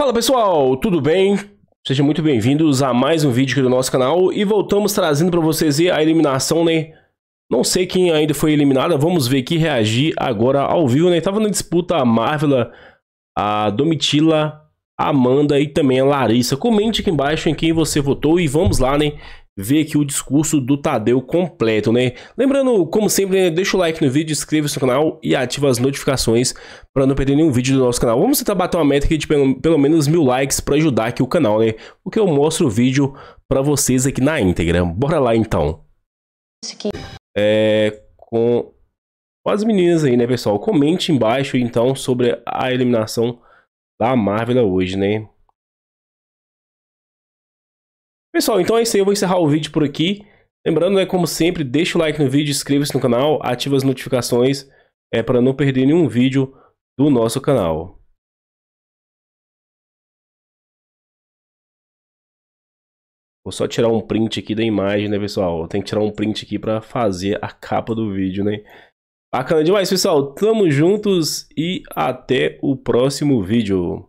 Fala pessoal, tudo bem? Sejam muito bem-vindos a mais um vídeo aqui do nosso canal e voltamos trazendo para vocês a eliminação, né? Não sei quem ainda foi eliminada, vamos ver que reagir agora ao vivo, né? Tava na disputa a Marvela, a Domitila, a Amanda e também a Larissa. Comente aqui embaixo em quem você votou e vamos lá, né? ver aqui o discurso do Tadeu completo, né? Lembrando, como sempre, né, deixa o like no vídeo, inscreva-se no canal e ativa as notificações para não perder nenhum vídeo do nosso canal. Vamos tentar bater uma meta aqui de pelo, pelo menos mil likes para ajudar aqui o canal, né? Porque eu mostro o vídeo para vocês aqui na íntegra. Bora lá, então. É, com as meninas aí, né, pessoal? Comente embaixo, então, sobre a eliminação da Marvel hoje, né? Pessoal, então é isso aí. Eu vou encerrar o vídeo por aqui. Lembrando, né, como sempre, deixa o like no vídeo, inscreva-se no canal, ativa as notificações é, para não perder nenhum vídeo do nosso canal. Vou só tirar um print aqui da imagem, né, pessoal? Tem que tirar um print aqui para fazer a capa do vídeo, né? Bacana demais, pessoal. Tamo juntos e até o próximo vídeo.